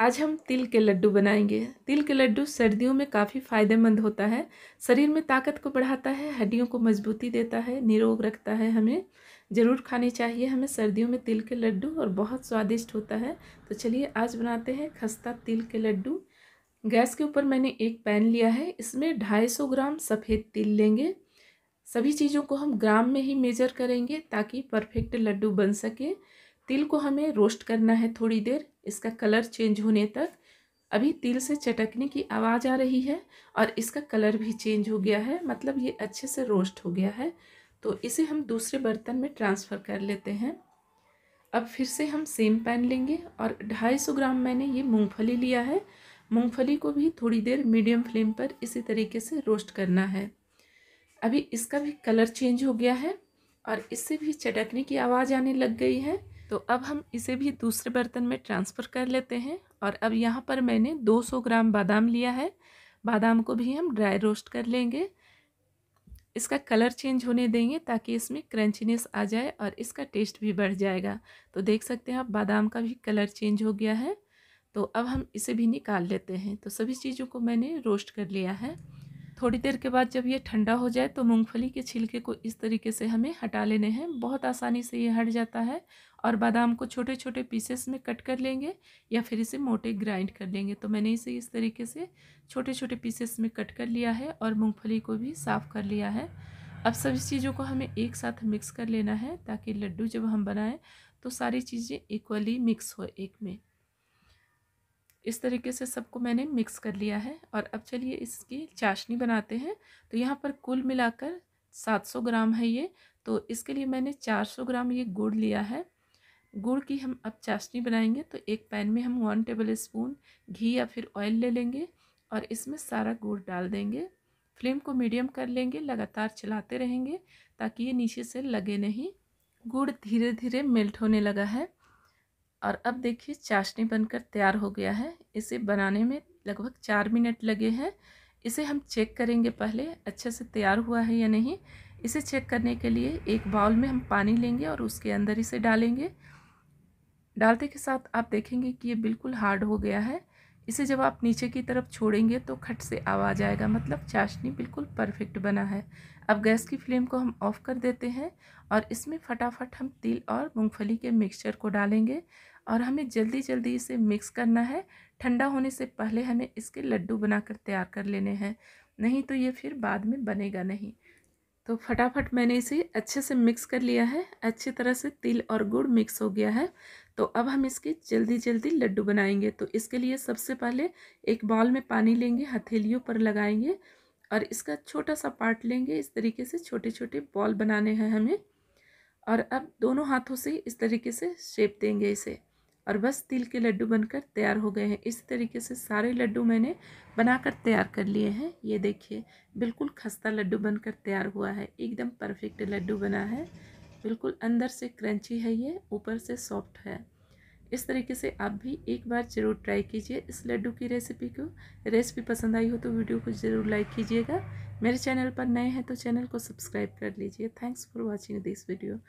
आज हम तिल के लड्डू बनाएंगे तिल के लड्डू सर्दियों में काफ़ी फ़ायदेमंद होता है शरीर में ताकत को बढ़ाता है हड्डियों को मजबूती देता है निरोग रखता है हमें ज़रूर खाने चाहिए हमें सर्दियों में तिल के लड्डू और बहुत स्वादिष्ट होता है तो चलिए आज बनाते हैं खस्ता तिल के लड्डू गैस के ऊपर मैंने एक पैन लिया है इसमें ढाई सौ ग्राम सफ़ेद तिल लेंगे सभी चीज़ों को हम ग्राम में ही मेजर करेंगे ताकि परफेक्ट लड्डू बन सके तिल को हमें रोस्ट करना है थोड़ी देर इसका कलर चेंज होने तक अभी तिल से चटकने की आवाज़ आ रही है और इसका कलर भी चेंज हो गया है मतलब ये अच्छे से रोस्ट हो गया है तो इसे हम दूसरे बर्तन में ट्रांसफ़र कर लेते हैं अब फिर से हम सेम पैन लेंगे और 250 ग्राम मैंने ये मूंगफली लिया है मूंगफली को भी थोड़ी देर मीडियम फ्लेम पर इसी तरीके से रोस्ट करना है अभी इसका भी कलर चेंज हो गया है और इससे भी चटकने की आवाज़ आने लग गई है तो अब हम इसे भी दूसरे बर्तन में ट्रांसफ़र कर लेते हैं और अब यहाँ पर मैंने 200 ग्राम बादाम लिया है बादाम को भी हम ड्राई रोस्ट कर लेंगे इसका कलर चेंज होने देंगे ताकि इसमें क्रंचीनेस आ जाए और इसका टेस्ट भी बढ़ जाएगा तो देख सकते हैं आप बादाम का भी कलर चेंज हो गया है तो अब हम इसे भी निकाल लेते हैं तो सभी चीज़ों को मैंने रोस्ट कर लिया है थोड़ी देर के बाद जब ये ठंडा हो जाए तो मूंगफली के छिलके को इस तरीके से हमें हटा लेने हैं बहुत आसानी से ये हट जाता है और बादाम को छोटे छोटे पीसेस में कट कर लेंगे या फिर इसे मोटे ग्राइंड कर लेंगे तो मैंने इसे इस तरीके से छोटे छोटे पीसेस में कट कर लिया है और मूँगफली को भी साफ़ कर लिया है अब सभी चीज़ों को हमें एक साथ मिक्स कर लेना है ताकि लड्डू जब हम बनाएँ तो सारी चीज़ें इक्वली मिक्स हो एक में इस तरीके से सबको मैंने मिक्स कर लिया है और अब चलिए इसकी चाशनी बनाते हैं तो यहाँ पर कुल मिलाकर 700 ग्राम है ये तो इसके लिए मैंने 400 ग्राम ये गुड़ लिया है गुड़ की हम अब चाशनी बनाएंगे तो एक पैन में हम वन टेबल स्पून घी या फिर ऑयल ले लेंगे और इसमें सारा गुड़ डाल देंगे फ्लेम को मीडियम कर लेंगे लगातार चलाते रहेंगे ताकि ये नीचे से लगे नहीं गुड़ धीरे धीरे मेल्ट होने लगा है और अब देखिए चाशनी बनकर तैयार हो गया है इसे बनाने में लगभग चार मिनट लगे हैं इसे हम चेक करेंगे पहले अच्छे से तैयार हुआ है या नहीं इसे चेक करने के लिए एक बाउल में हम पानी लेंगे और उसके अंदर इसे डालेंगे डालते के साथ आप देखेंगे कि ये बिल्कुल हार्ड हो गया है इसे जब आप नीचे की तरफ छोड़ेंगे तो खट से आवाज़ आएगा मतलब चाशनी बिल्कुल परफेक्ट बना है अब गैस की फ्लेम को हम ऑफ़ कर देते हैं और इसमें फटाफट हम तिल और मूंगफली के मिक्सचर को डालेंगे और हमें जल्दी जल्दी इसे मिक्स करना है ठंडा होने से पहले हमें इसके लड्डू बनाकर तैयार कर लेने हैं नहीं तो ये फिर बाद में बनेगा नहीं तो फटाफट मैंने इसे अच्छे से मिक्स कर लिया है अच्छी तरह से तिल और गुड़ मिक्स हो गया है तो अब हम इसके जल्दी जल्दी लड्डू बनाएंगे तो इसके लिए सबसे पहले एक बॉल में पानी लेंगे हथेलियों पर लगाएंगे और इसका छोटा सा पार्ट लेंगे इस तरीके से छोटे छोटे बॉल बनाने हैं हमें और अब दोनों हाथों से इस तरीके से शेप देंगे इसे और बस तिल के लड्डू बनकर तैयार हो गए हैं इस तरीके से सारे लड्डू मैंने बनाकर तैयार कर लिए हैं ये देखिए बिल्कुल खस्ता लड्डू बनकर तैयार हुआ है एकदम परफेक्ट लड्डू बना है बिल्कुल अंदर से क्रंची है ये ऊपर से सॉफ्ट है इस तरीके से आप भी एक बार ज़रूर ट्राई कीजिए इस लड्डू की रेसिपी को रेसिपी पसंद आई हो तो वीडियो को ज़रूर लाइक कीजिएगा मेरे चैनल पर नए हैं तो चैनल को सब्सक्राइब कर लीजिए thanks for watching this video